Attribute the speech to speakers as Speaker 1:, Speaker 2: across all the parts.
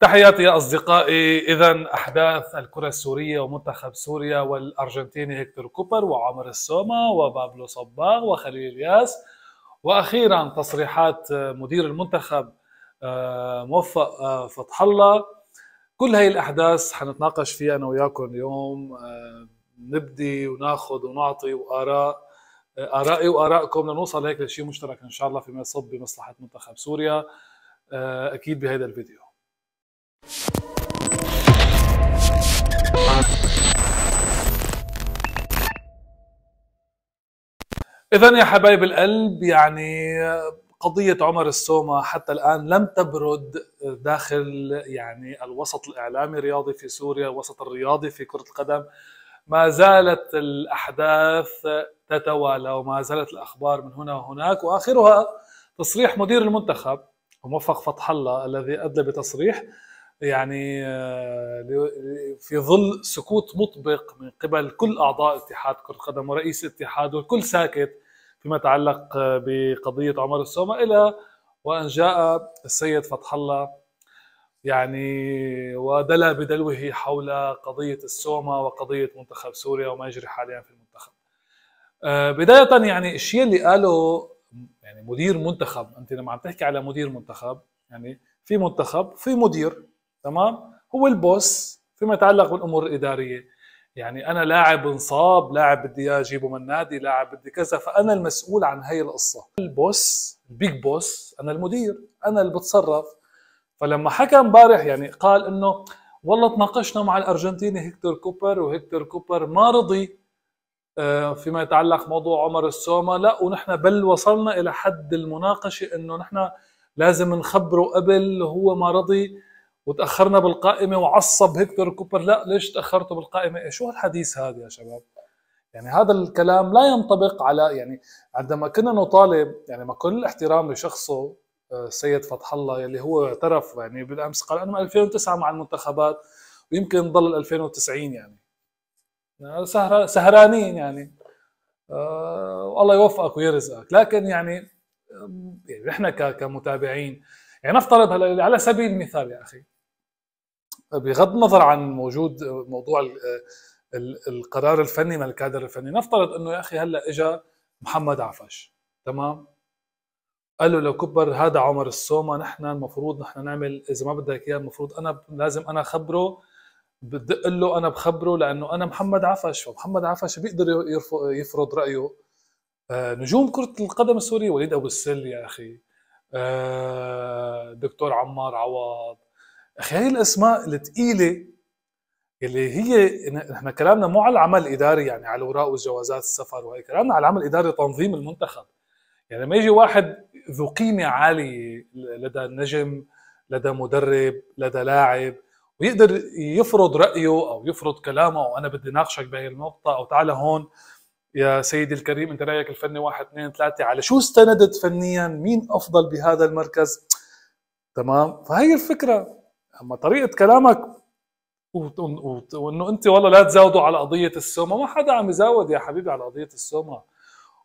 Speaker 1: تحياتي يا أصدقائي إذا أحداث الكرة السورية ومنتخب سوريا والأرجنتيني هيكتور كوبر وعمر السوما وبابلو صباغ وخليل الياس وأخيرا تصريحات مدير المنتخب آه، موفق آه، فتح الله كل هاي الأحداث حنتناقش فيها أنا وياكم اليوم آه، نبدي وناخذ ونعطي وآراء آرائي وآرائكم لنوصل هيك لشيء مشترك إن شاء الله فيما يصب بمصلحة منتخب سوريا أكيد بهذا الفيديو إذا يا حبايب القلب يعني قضية عمر السومة حتى الآن لم تبرد داخل يعني الوسط الإعلامي الرياضي في سوريا الوسط الرياضي في كرة القدم ما زالت الأحداث تتوالى وما زالت الأخبار من هنا وهناك وآخرها تصريح مدير المنتخب وموفق فتح الله الذي أدلى بتصريح يعني آه، في ظل سكوت مطبق من قبل كل اعضاء اتحاد كره القدم ورئيس اتحاده الكل ساكت فيما يتعلق آه، بقضيه عمر السومه الى وان جاء السيد فتح الله يعني ودلى بدلوه حول قضيه السومه وقضيه منتخب سوريا وما يجري حاليا في المنتخب. آه، بدايه يعني الشيء اللي قاله يعني مدير منتخب انت لما عم تحكي على مدير منتخب يعني في منتخب في مدير تمام هو البوس فيما يتعلق بالامور الاداريه يعني انا لاعب انصاب لاعب بدي اياه اجيبه من نادي لاعب بدي كذا فانا المسؤول عن هي القصه البوس البيج بوس انا المدير انا اللي بتصرف فلما حكى امبارح يعني قال انه والله تناقشنا مع الارجنتيني هيكتور كوبر وهيكتور كوبر ما رضي آه، فيما يتعلق موضوع عمر السوما لا ونحن بل وصلنا الى حد المناقشه انه نحن لازم نخبره قبل هو ما رضي وتاخرنا بالقائمه وعصب هيكتور كوبر لا ليش تاخرتوا بالقائمه إيه شو هالحديث هذا يا شباب يعني هذا الكلام لا ينطبق على يعني عندما كنا نطالب يعني مع كل احترام لشخصه آه، السيد فتح الله يلي هو اعترف يعني بالامس قال انا 2009 مع المنتخبات ويمكن ضل 2090 يعني آه، سهر سهرانين يعني آه الله يوفقك ويرزقك لكن يعني يعني نحن كمتابعين يعني نفترض هلا على سبيل المثال يا اخي بغض النظر عن موجود موضوع القرار الفني من الكادر الفني نفترض انه يا اخي هلا اجى محمد عفش تمام قال له لو كبر هذا عمر الصومة نحن المفروض نحن نعمل اذا ما بدك اياه المفروض انا لازم انا اخبره بدق له انا بخبره لانه انا محمد عفش ومحمد عفش بيقدر يفرض رايه آه، نجوم كرة القدم السورية وليد أبو السل يا أخي آه، دكتور عمار عوض اخي هي الاسماء الثقيله اللي هي نحن كلامنا مو على العمل الاداري يعني على الاوراق والجوازات السفر وهي كلامنا على العمل الاداري تنظيم المنتخب يعني لما يجي واحد ذو قيمه عاليه لدى النجم لدى مدرب لدى لاعب ويقدر يفرض رايه او يفرض كلامه او انا بدي ناقشك بهي النقطه او تعال هون يا سيدي الكريم انت رايك الفني واحد اثنين ثلاثه على شو استندت فنيا مين افضل بهذا المركز تمام فهي الفكره اما طريقه كلامك وانه انت والله لا تزودوا على قضيه السومه ما حدا عم يزود يا حبيبي على قضيه السومه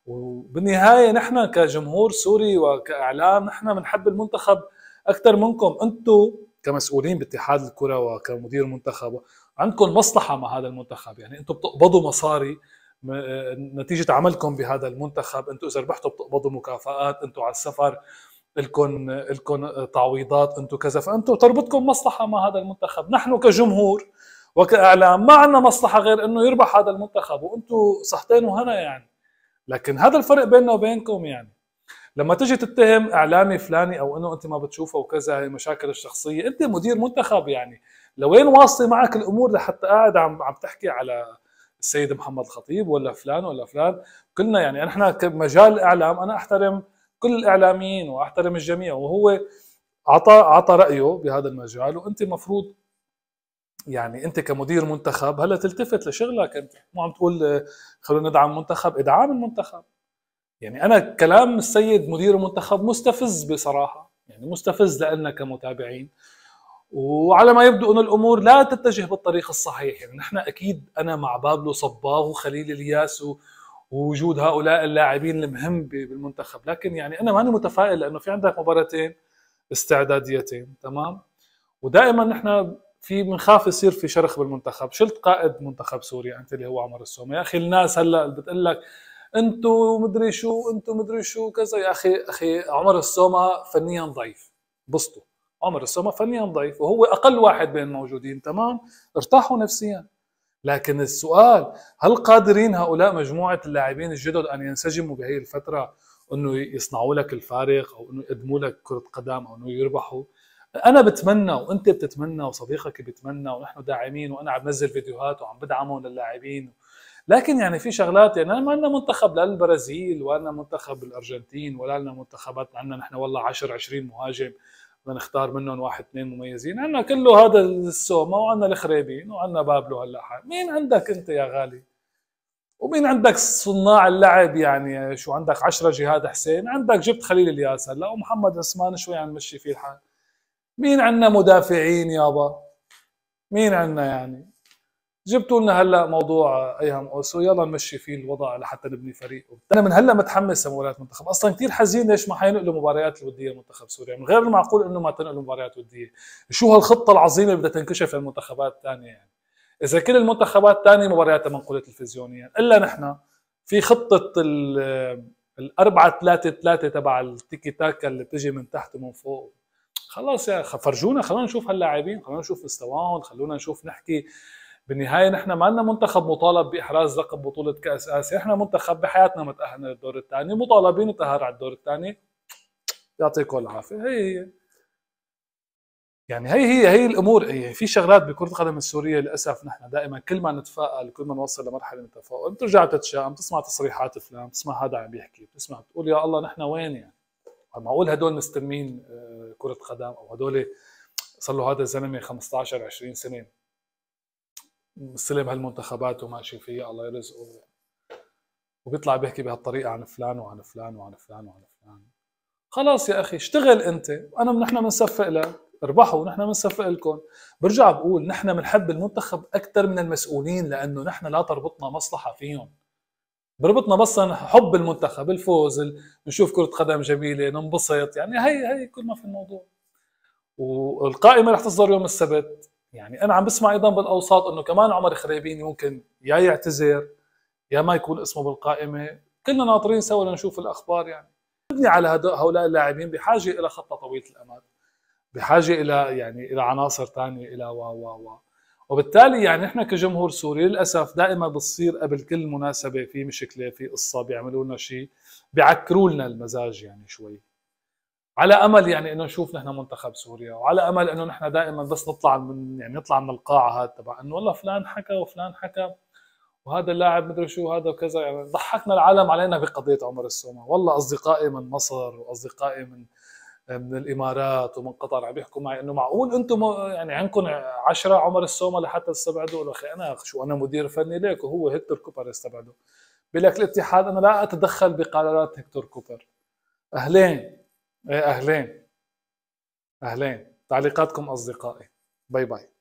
Speaker 1: وبالنهايه نحن كجمهور سوري وكاعلام نحن بنحب المنتخب اكثر منكم انتم كمسؤولين باتحاد الكره وكمدير منتخب عندكم مصلحه مع هذا المنتخب يعني انتم بتقبضوا مصاري نتيجه عملكم بهذا المنتخب انتم اذا ربحتوا بتقبضوا مكافآت انتم على السفر لكم لكم تعويضات انتم كذا فانتم تربطكم مصلحه مع هذا المنتخب نحن كجمهور وكاعلام ما عندنا مصلحه غير انه يربح هذا المنتخب وانتم صحتين وهنا يعني لكن هذا الفرق بيننا وبينكم يعني لما تجي تتهم اعلامي فلاني او انه انت ما بتشوفه وكذا هي مشاكل الشخصيه انت مدير منتخب يعني لوين واصله معك الامور لحتى قاعد عم عم تحكي على السيد محمد الخطيب ولا فلان ولا فلان كلنا يعني نحن كمجال اعلام انا احترم كل الاعلاميين واحترم الجميع وهو اعطى اعطى رايه بهذا المجال وانت مفروض يعني انت كمدير منتخب هلا تلتفت لشغلك انت مو عم تقول خلونا ندعم منتخب ادعام المنتخب يعني انا كلام السيد مدير المنتخب مستفز بصراحه يعني مستفز لنا كمتابعين وعلى ما يبدو أن الأمور لا تتجه بالطريق الصحيح يعني نحن أكيد أنا مع بابلو صباغ وخليل الياس ووجود هؤلاء اللاعبين المهم بالمنتخب لكن يعني انا ماني متفائل لانه في عندك مباراتين استعداديتين تمام ودائما نحن في بنخاف يصير في شرخ بالمنتخب شلت قائد منتخب سوريا انت اللي هو عمر السومه يا اخي الناس هلا بتقول لك انتم مدري شو انتم مدري شو كذا يا اخي اخي عمر السومه فنيا ضعيف بسطه عمر السومه فنيا ضعيف وهو اقل واحد بين الموجودين تمام ارتاحوا نفسيا لكن السؤال هل قادرين هؤلاء مجموعه اللاعبين الجدد ان ينسجموا بهي الفتره انه يصنعوا لك الفارق او انه يقدموا لك كره قدم او انه يربحوا انا بتمنى وانت بتتمنى وصديقك بتمنى ونحن داعمين وانا عم بنزل فيديوهات وعم بدعمهم للاعبين لكن يعني في شغلات يعني ما لنا منتخب لا البرازيل ولا منتخب الارجنتين ولا لنا منتخبات عندنا نحن والله 10 20 مهاجم نختار منهم واحد اثنين مميزين عندنا كله هذا السوما وعندنا الخريبين وعندنا بابلو هلا مين عندك انت يا غالي ومين عندك صناع اللعب يعني شو عندك 10 جهاد حسين عندك جبت خليل الياس هلا ومحمد عثمان شوي عم مشي فيه الحال مين عندنا مدافعين يابا مين عندنا يعني جبتوا لنا هلا موضوع ايهم اوسو يلا نمشي فيه الوضع لحتى نبني فريق انا من هلا متحمس لمباريات المنتخب اصلا كثير حزين ليش ما حينقلوا مباريات الوديه لمنتخب سوريا يعني من غير المعقول انه ما تنقلوا مباريات وديه شو هالخطه العظيمه اللي بدها تنكشف للمنتخبات الثانيه يعني اذا كل المنتخبات الثانيه مبارياتها منقوله تلفزيونيا الا نحن في خطه الأربعة ثلاثة ثلاثة تبع التيكي تاكا اللي بتجي من تحت ومن فوق خلاص يا فرجونا خلونا نشوف هاللاعبين خلونا نشوف مستواهم خلونا نشوف نحكي بالنهايه نحن ما لنا منتخب مطالب باحراز لقب بطوله كاس اسيا، نحن منتخب بحياتنا ما تاهلنا للدور الثاني، مطالبين نتاهل على الدور الثاني يعطيكم العافيه، هي هي يعني هي هي هي الامور هي في شغلات بكره القدم السوريه للاسف نحن دائما كل ما نتفائل كل ما نوصل لمرحله من التفاؤل بترجع تتشائم تسمع تصريحات فلان تسمع هذا عم يحكي بتسمع بتقول يا الله نحن وين يعني معقول هدول مستلمين آه، كره قدم او هدول صار له هذا الزلمه 15 20 سنه مستلم هالمنتخبات وماشي فيها الله يرزقه وبيطلع بيحكي بهالطريقه عن فلان وعن فلان وعن فلان وعن فلان خلاص يا اخي اشتغل انت وانا نحن بنصفق لك اربحوا ونحن بنصفق لكم برجع بقول نحن بنحب المنتخب اكثر من المسؤولين لانه نحن لا تربطنا مصلحه فيهم بربطنا بس حب المنتخب الفوز نشوف كرة قدم جميلة ننبسط يعني هي هي كل ما في الموضوع والقائمة رح تصدر يوم السبت يعني انا عم بسمع ايضا بالاوساط انه كمان عمر خريبيني ممكن يا يعتذر يا ما يكون اسمه بالقائمه كلنا ناطرين سوا لنشوف الاخبار يعني مبني على هؤلاء اللاعبين بحاجه الى خطه طويله الامد بحاجه الى يعني الى عناصر ثانيه الى و و و وبالتالي يعني احنا كجمهور سوري للاسف دائما بتصير قبل كل مناسبه في مشكله في قصه بيعملوا لنا شيء بيعكروا لنا المزاج يعني شوي على امل يعني انه نشوف نحن منتخب سوريا وعلى امل انه نحن دائما بس نطلع من يعني نطلع من القاعه هاد تبع انه والله فلان حكى وفلان حكى وهذا اللاعب مدري شو هذا وكذا يعني ضحكنا العالم علينا بقضيه عمر السومه والله اصدقائي من مصر واصدقائي من من الامارات ومن قطر عم يحكوا معي انه معقول انتم يعني عندكم عشرة عمر السومه لحتى تستبعدوا له اخي انا شو انا مدير فني ليك وهو هيكتور كوبر استبعده بيقول لك الاتحاد انا لا اتدخل بقرارات هيكتور كوبر اهلين إيه، اهلين اهلين تعليقاتكم اصدقائي باي باي